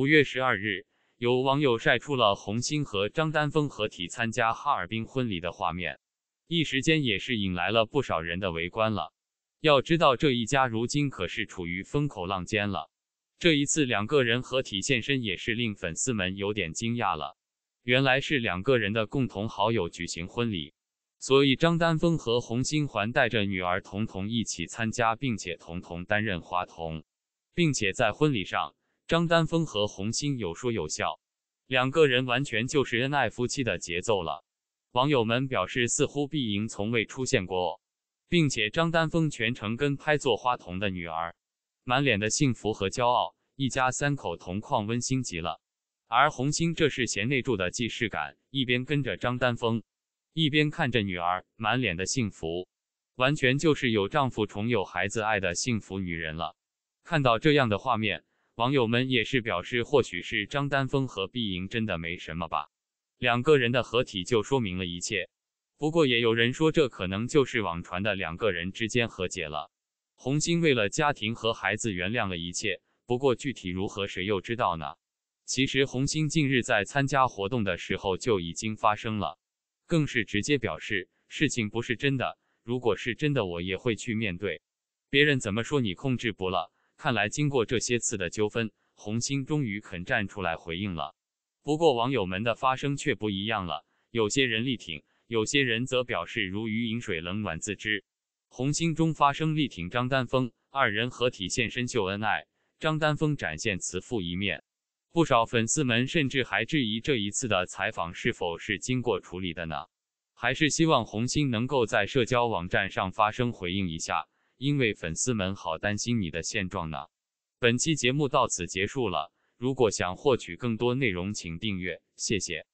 五月十二日，有网友晒出了红星和张丹峰合体参加哈尔滨婚礼的画面，一时间也是引来了不少人的围观了。要知道，这一家如今可是处于风口浪尖了。这一次两个人合体现身，也是令粉丝们有点惊讶了。原来是两个人的共同好友举行婚礼，所以张丹峰和洪星还带着女儿彤彤一起参加，并且彤彤担任花童，并且在婚礼上。张丹峰和洪欣有说有笑，两个人完全就是恩爱夫妻的节奏了。网友们表示，似乎碧莹从未出现过，并且张丹峰全程跟拍做花童的女儿，满脸的幸福和骄傲，一家三口同框温馨极了。而洪欣这是贤内助的既视感，一边跟着张丹峰，一边看着女儿，满脸的幸福，完全就是有丈夫宠、有孩子爱的幸福女人了。看到这样的画面。网友们也是表示，或许是张丹峰和毕莹真的没什么吧，两个人的合体就说明了一切。不过也有人说，这可能就是网传的两个人之间和解了。红星为了家庭和孩子原谅了一切，不过具体如何，谁又知道呢？其实红星近日在参加活动的时候就已经发生了，更是直接表示事情不是真的，如果是真的我也会去面对。别人怎么说你控制不了。看来，经过这些次的纠纷，红星终于肯站出来回应了。不过，网友们的发生却不一样了，有些人力挺，有些人则表示如鱼饮水，冷暖自知。红星中发声力挺张丹峰，二人合体现身秀恩爱，张丹峰展现慈父一面。不少粉丝们甚至还质疑这一次的采访是否是经过处理的呢？还是希望红星能够在社交网站上发声回应一下。因为粉丝们好担心你的现状呢。本期节目到此结束了。如果想获取更多内容，请订阅，谢谢。